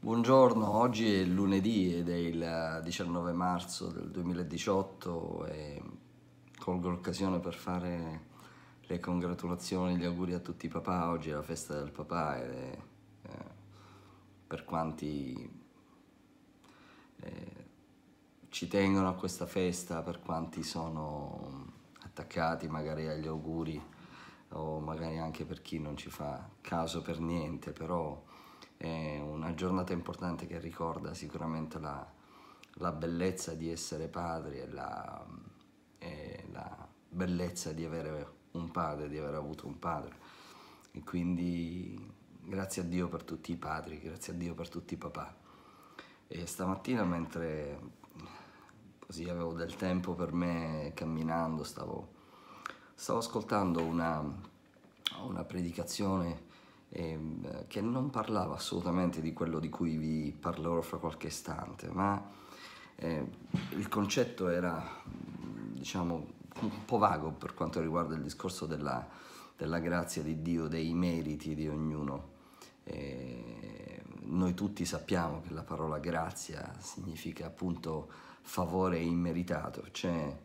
Buongiorno, oggi è lunedì ed è il 19 eh, marzo del 2018 e colgo l'occasione per fare le congratulazioni, gli auguri a tutti i papà, oggi è la festa del papà ed eh, per quanti eh, ci tengono a questa festa, per quanti sono attaccati magari agli auguri o magari anche per chi non ci fa caso per niente, però è una giornata importante che ricorda sicuramente la, la bellezza di essere padri e la, e la, bellezza di avere un padre, di aver avuto un padre. E quindi grazie a Dio per tutti i padri, grazie a Dio per tutti i papà. E stamattina mentre così avevo del tempo per me camminando, stavo, stavo ascoltando una, una predicazione ehm, che non parlava assolutamente di quello di cui vi parlerò fra qualche istante, ma eh, il concetto era, diciamo, un po' vago per quanto riguarda il discorso della, della grazia di Dio, dei meriti di ognuno. Eh, noi tutti sappiamo che la parola grazia significa appunto favore immeritato. C'è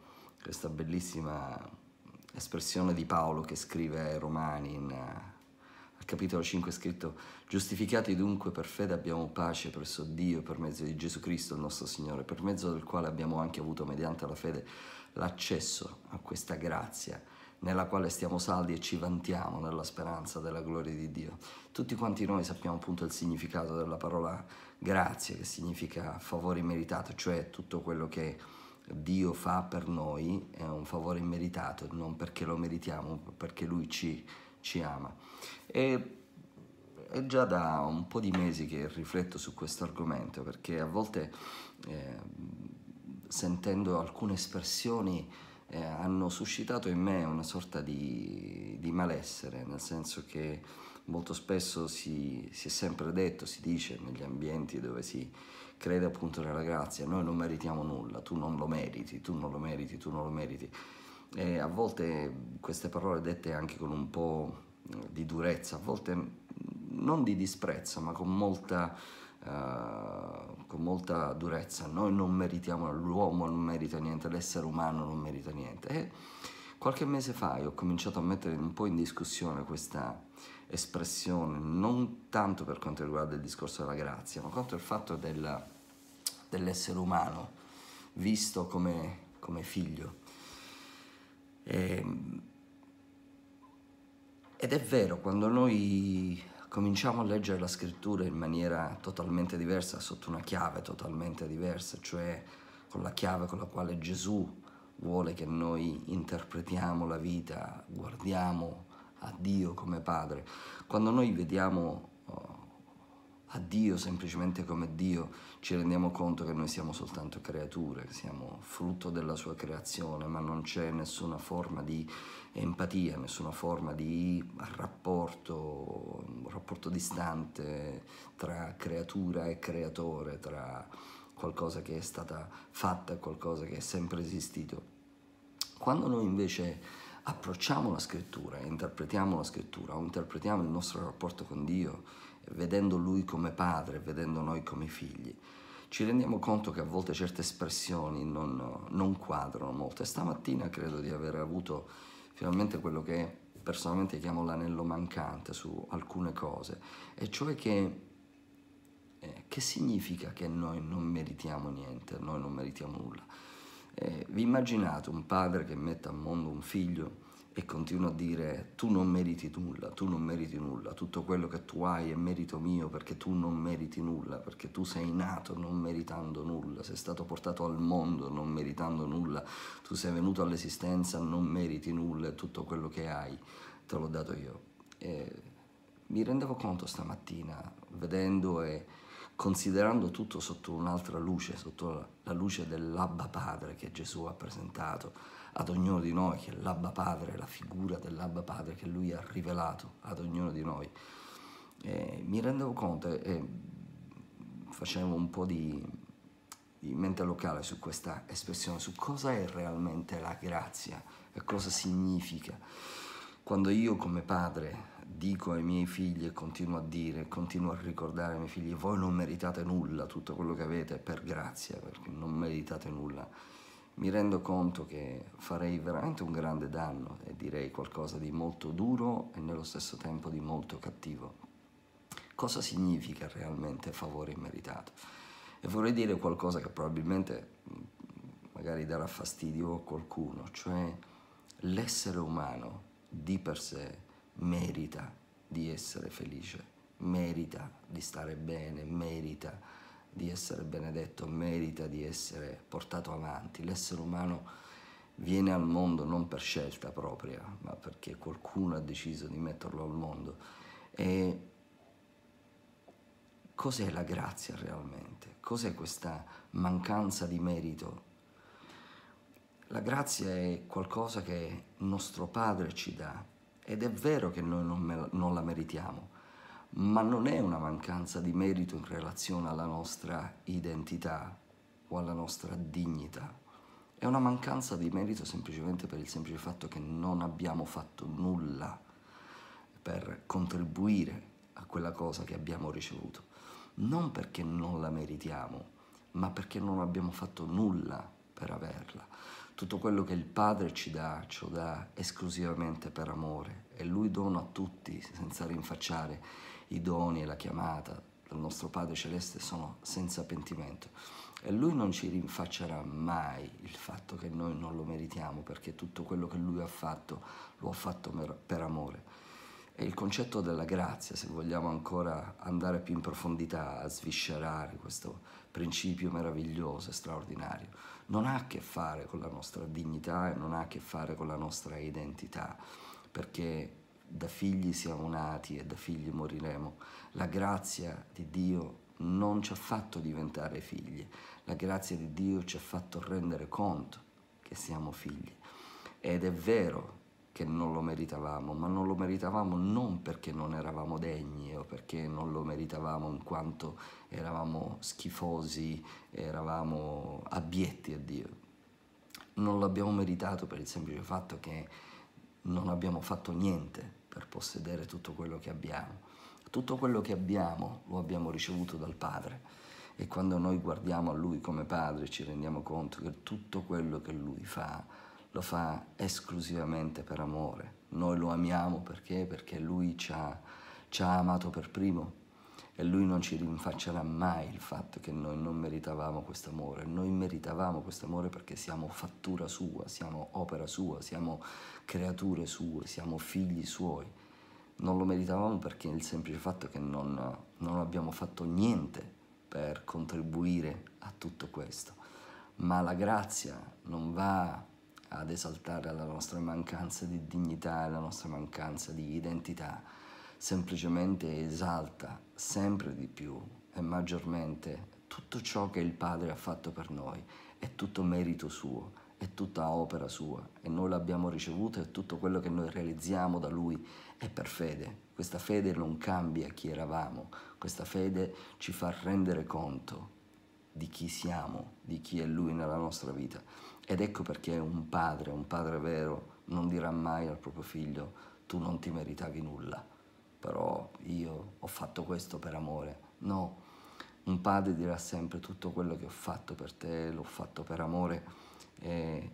questa bellissima espressione di Paolo che scrive ai Romani in al capitolo 5 è scritto, giustificati dunque per fede abbiamo pace presso Dio per mezzo di Gesù Cristo il nostro Signore, per mezzo del quale abbiamo anche avuto mediante la fede l'accesso a questa grazia nella quale stiamo saldi e ci vantiamo nella speranza della gloria di Dio. Tutti quanti noi sappiamo appunto il significato della parola grazia, che significa favore immeritato, cioè tutto quello che Dio fa per noi è un favore immeritato, non perché lo meritiamo, perché Lui ci ci ama. E è già da un po' di mesi che rifletto su questo argomento perché a volte eh, sentendo alcune espressioni eh, hanno suscitato in me una sorta di, di malessere, nel senso che molto spesso si, si, è sempre detto, si dice negli ambienti dove si crede appunto nella grazia, noi non meritiamo nulla, tu non lo meriti, tu non lo meriti, tu non lo meriti e a volte queste parole dette anche con un po' di durezza, a volte non di disprezzo, ma con molta, uh, con molta durezza. Noi non meritiamo, l'uomo non merita niente, l'essere umano non merita niente. E qualche mese fa io ho cominciato a mettere un po' in discussione questa espressione, non tanto per quanto riguarda il discorso della grazia, ma quanto il fatto dell'essere umano visto come, come figlio Ehm, ed è vero, quando noi cominciamo a leggere la scrittura in maniera totalmente diversa, sotto una chiave totalmente diversa, cioè con la chiave con la quale Gesù vuole che noi interpretiamo la vita, guardiamo a Dio come Padre, quando noi vediamo oh, a Dio semplicemente come Dio, ci rendiamo conto che noi siamo soltanto creature, siamo frutto della sua creazione, ma non c'è nessuna forma di empatia, nessuna forma di rapporto, un rapporto distante tra creatura e creatore, tra qualcosa che è stata fatta e qualcosa che è sempre esistito. Quando noi invece approcciamo la scrittura, interpretiamo la scrittura, o interpretiamo il nostro rapporto con Dio, vedendo lui come padre, vedendo noi come figli, ci rendiamo conto che a volte certe espressioni non, non quadrano molto. E stamattina credo di aver avuto finalmente quello che personalmente chiamo l'anello mancante su alcune cose, e cioè che, eh, che significa che noi non meritiamo niente, noi non meritiamo nulla. Eh, vi immaginate un padre che mette a mondo un figlio e continua a dire tu non meriti nulla, tu non meriti nulla, tutto quello che tu hai è merito mio perché tu non meriti nulla, perché tu sei nato non meritando nulla, sei stato portato al mondo non meritando nulla, tu sei venuto all'esistenza non meriti nulla e tutto quello che hai te l'ho dato io. E mi rendevo conto stamattina vedendo e considerando tutto sotto un'altra luce, sotto la luce dell'Abba Padre che Gesù ha presentato ad ognuno di noi, che è l'Abba Padre, la figura dell'Abba Padre che Lui ha rivelato ad ognuno di noi. E mi rendevo conto e facevo un po' di, di mente locale su questa espressione, su cosa è realmente la grazia e cosa significa. Quando io come padre dico ai miei figli e continuo a dire, continuo a ricordare ai miei figli, voi non meritate nulla, tutto quello che avete è per grazia, perché non meritate nulla. Mi rendo conto che farei veramente un grande danno e direi qualcosa di molto duro e nello stesso tempo di molto cattivo. Cosa significa realmente favore immeritato? E vorrei dire qualcosa che probabilmente mm, magari darà fastidio a qualcuno, cioè l'essere umano di per sé merita di essere felice, merita di stare bene, merita di essere benedetto, merita di essere portato avanti. L'essere umano viene al mondo non per scelta propria, ma perché qualcuno ha deciso di metterlo al mondo. E cos'è la grazia realmente? Cos'è questa mancanza di merito? La grazia è qualcosa che nostro Padre ci dà ed è vero che noi non, me, non la meritiamo, ma non è una mancanza di merito in relazione alla nostra identità o alla nostra dignità. È una mancanza di merito semplicemente per il semplice fatto che non abbiamo fatto nulla per contribuire a quella cosa che abbiamo ricevuto. Non perché non la meritiamo, ma perché non abbiamo fatto nulla per averla. Tutto quello che il Padre ci dà, ce lo dà esclusivamente per amore e Lui dona a tutti senza rinfacciare i doni e la chiamata dal nostro Padre Celeste sono senza pentimento e Lui non ci rinfaccerà mai il fatto che noi non lo meritiamo perché tutto quello che Lui ha fatto lo ha fatto per amore. E il concetto della grazia, se vogliamo ancora andare più in profondità a sviscerare questo principio meraviglioso e straordinario, non ha a che fare con la nostra dignità e non ha a che fare con la nostra identità, perché da figli siamo nati e da figli moriremo. La grazia di Dio non ci ha fatto diventare figli, la grazia di Dio ci ha fatto rendere conto che siamo figli. Ed è vero che non lo meritavamo, ma non lo meritavamo non perché non eravamo degni o perché non lo meritavamo in quanto eravamo schifosi, eravamo abietti a Dio. Non l'abbiamo meritato per il semplice fatto che non abbiamo fatto niente per possedere tutto quello che abbiamo. Tutto quello che abbiamo lo abbiamo ricevuto dal Padre e quando noi guardiamo a Lui come Padre ci rendiamo conto che tutto quello che Lui fa lo fa esclusivamente per amore. Noi lo amiamo perché? Perché lui ci ha, ci ha amato per primo e lui non ci rinfaccerà mai il fatto che noi non meritavamo questo amore. Noi meritavamo questo amore perché siamo fattura sua, siamo opera sua, siamo creature sue, siamo figli suoi. Non lo meritavamo perché il semplice fatto che non, non abbiamo fatto niente per contribuire a tutto questo. Ma la grazia non va ad esaltare la nostra mancanza di dignità e la nostra mancanza di identità, semplicemente esalta sempre di più e maggiormente tutto ciò che il Padre ha fatto per noi, è tutto merito suo, è tutta opera sua e noi l'abbiamo ricevuto e tutto quello che noi realizziamo da Lui è per fede. Questa fede non cambia chi eravamo, questa fede ci fa rendere conto di chi siamo, di chi è Lui nella nostra vita. Ed ecco perché un padre, un padre vero, non dirà mai al proprio figlio tu non ti meritavi nulla, però io ho fatto questo per amore. No, un padre dirà sempre tutto quello che ho fatto per te, l'ho fatto per amore e,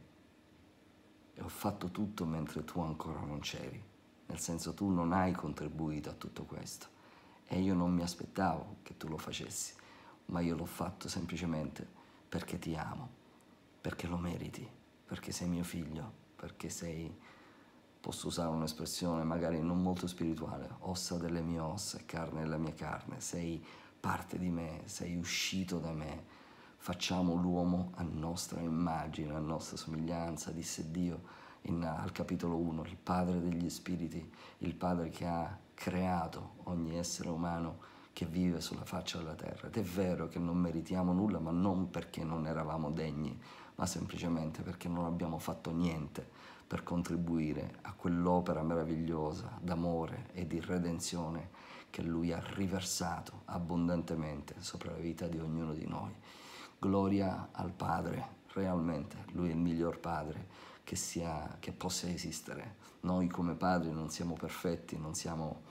e ho fatto tutto mentre tu ancora non c'eri. Nel senso tu non hai contribuito a tutto questo e io non mi aspettavo che tu lo facessi ma io l'ho fatto semplicemente perché ti amo, perché lo meriti, perché sei mio figlio, perché sei, posso usare un'espressione magari non molto spirituale, ossa delle mie ossa, e carne della mia carne, sei parte di me, sei uscito da me, facciamo l'uomo a nostra immagine, a nostra somiglianza, disse Dio in, al capitolo 1, il padre degli spiriti, il padre che ha creato ogni essere umano che vive sulla faccia della terra. Ed è vero che non meritiamo nulla, ma non perché non eravamo degni, ma semplicemente perché non abbiamo fatto niente per contribuire a quell'opera meravigliosa d'amore e di redenzione che Lui ha riversato abbondantemente sopra la vita di ognuno di noi. Gloria al Padre, realmente Lui è il miglior Padre che, sia, che possa esistere. Noi come padri non siamo perfetti, non siamo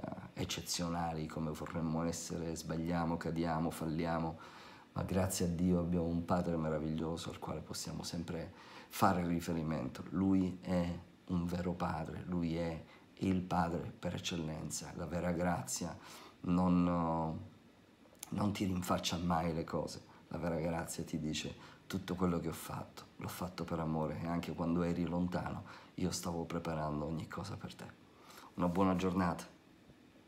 eh, eccezionali come vorremmo essere, sbagliamo, cadiamo, falliamo, ma grazie a Dio abbiamo un Padre meraviglioso al quale possiamo sempre fare riferimento. Lui è un vero Padre, lui è il Padre per eccellenza, la vera grazia non, non ti rinfaccia mai le cose, la vera grazia ti dice tutto quello che ho fatto, l'ho fatto per amore e anche quando eri lontano io stavo preparando ogni cosa per te. Una buona giornata.